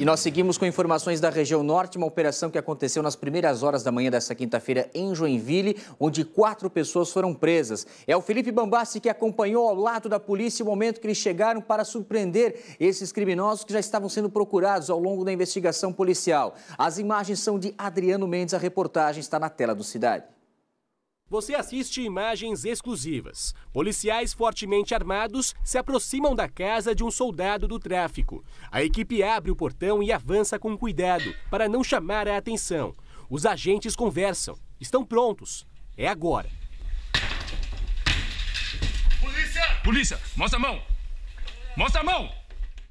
E nós seguimos com informações da região norte, uma operação que aconteceu nas primeiras horas da manhã desta quinta-feira em Joinville, onde quatro pessoas foram presas. É o Felipe Bambassi que acompanhou ao lado da polícia o momento que eles chegaram para surpreender esses criminosos que já estavam sendo procurados ao longo da investigação policial. As imagens são de Adriano Mendes, a reportagem está na tela do Cidade. Você assiste imagens exclusivas. Policiais fortemente armados se aproximam da casa de um soldado do tráfico. A equipe abre o portão e avança com cuidado para não chamar a atenção. Os agentes conversam. Estão prontos. É agora. Polícia! Polícia, mostra a mão! Mostra a mão!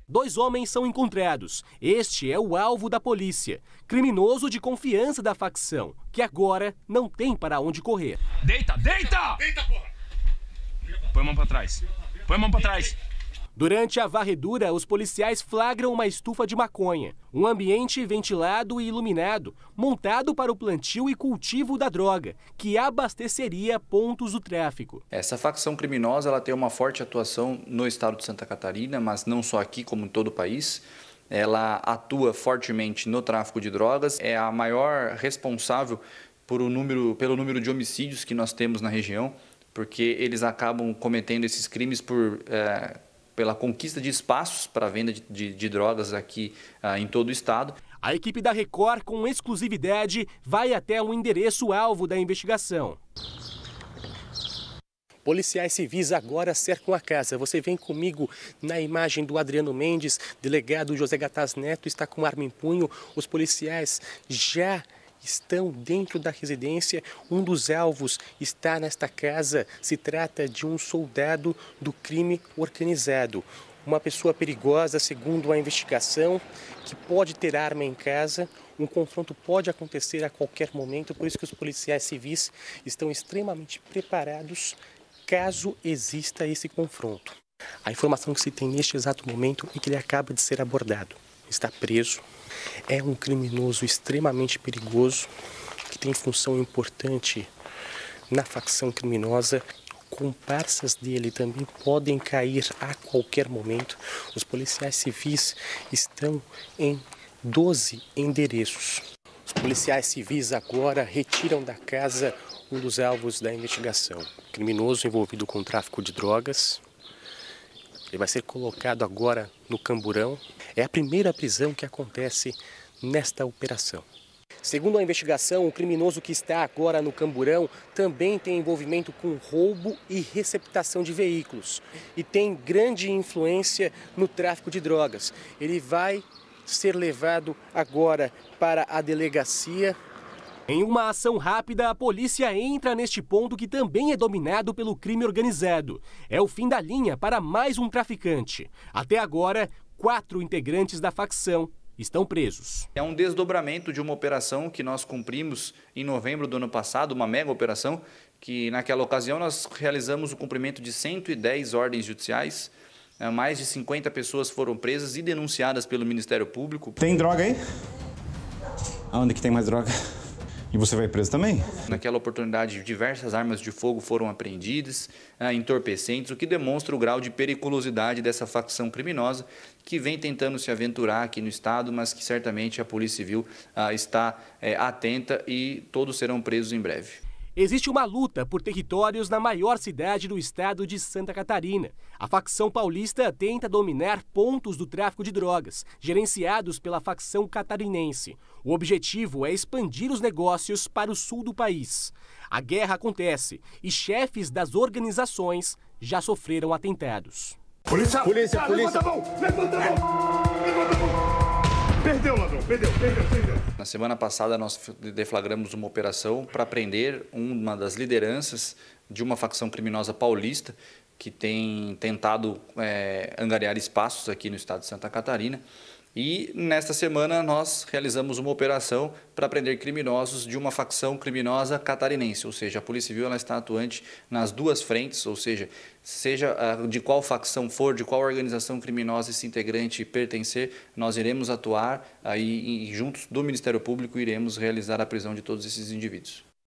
dois homens são encontrados. Este é o alvo da polícia, criminoso de confiança da facção, que agora não tem para onde correr. Deita, deita! Deita, porra! Põe a mão para trás. Põe a mão para trás. Durante a varredura, os policiais flagram uma estufa de maconha, um ambiente ventilado e iluminado, montado para o plantio e cultivo da droga, que abasteceria pontos do tráfico. Essa facção criminosa ela tem uma forte atuação no estado de Santa Catarina, mas não só aqui, como em todo o país. Ela atua fortemente no tráfico de drogas, é a maior responsável por número, pelo número de homicídios que nós temos na região, porque eles acabam cometendo esses crimes por. É, pela conquista de espaços para a venda de, de, de, drogas aqui ah, em todo o estado. A equipe da Record, com exclusividade, vai até o endereço alvo da investigação. Policiais civis agora cercam a casa. Você vem comigo na imagem do Adriano Mendes, delegado José Gataz Neto, está com arma em punho. Os policiais já estão dentro da residência. Um dos alvos está nesta casa. Se trata de um soldado do crime organizado. Uma pessoa perigosa, segundo a investigação, que pode ter arma em casa. Um confronto pode acontecer a qualquer momento, por isso que os policiais civis estão extremamente preparados caso exista esse confronto. A informação que se tem neste exato momento é que ele acaba de ser abordado está preso. É um criminoso extremamente perigoso que tem função importante na facção criminosa. Comparsas dele também podem cair a qualquer momento. Os policiais civis estão em 12 endereços. Os policiais civis agora retiram da casa um dos alvos da investigação. Criminoso envolvido com tráfico de drogas, ele vai ser colocado agora no Camburão. É a primeira prisão que acontece nesta operação. Segundo a investigação, o criminoso que está agora no Camburão também tem envolvimento com roubo e receptação de veículos e tem grande influência no tráfico de drogas. Ele vai ser levado agora para a delegacia em uma ação rápida, a polícia entra neste ponto que também é dominado pelo crime organizado. É o fim da linha para mais um traficante. Até agora, quatro integrantes da facção estão presos. É um desdobramento de uma operação que nós cumprimos em novembro do ano passado, uma mega operação, que naquela ocasião nós realizamos o cumprimento de 110 ordens judiciais. É, mais de 50 pessoas foram presas e denunciadas pelo Ministério Público. Tem droga aí? Aonde que tem mais droga? E você vai preso também? Naquela oportunidade, diversas armas de fogo foram apreendidas, né, entorpecentes, o que demonstra o grau de periculosidade dessa facção criminosa que vem tentando se aventurar aqui no Estado, mas que certamente a Polícia Civil ah, está eh, atenta e todos serão presos em breve existe uma luta por territórios na maior cidade do estado de Santa Catarina. A facção paulista tenta dominar pontos do tráfico de drogas, gerenciados pela facção catarinense. O objetivo é expandir os negócios para o sul do país. A guerra acontece e chefes das organizações já sofreram atentados. Polícia! Polícia! Polícia! Levanta a mão! Levanta a mão! Levanta a mão! Perdeu, ladrão, perdeu, perdeu, perdeu. Na semana passada, nós deflagramos uma operação para prender uma das lideranças de uma facção criminosa paulista que tem tentado é, angariar espaços aqui no estado de Santa Catarina. E nesta semana nós realizamos uma operação para prender criminosos de uma facção criminosa catarinense, ou seja, a Polícia Civil ela está atuante nas duas frentes, ou seja, seja ah, de qual facção for, de qual organização criminosa esse integrante pertencer, nós iremos atuar aí e juntos do Ministério Público iremos realizar a prisão de todos esses indivíduos.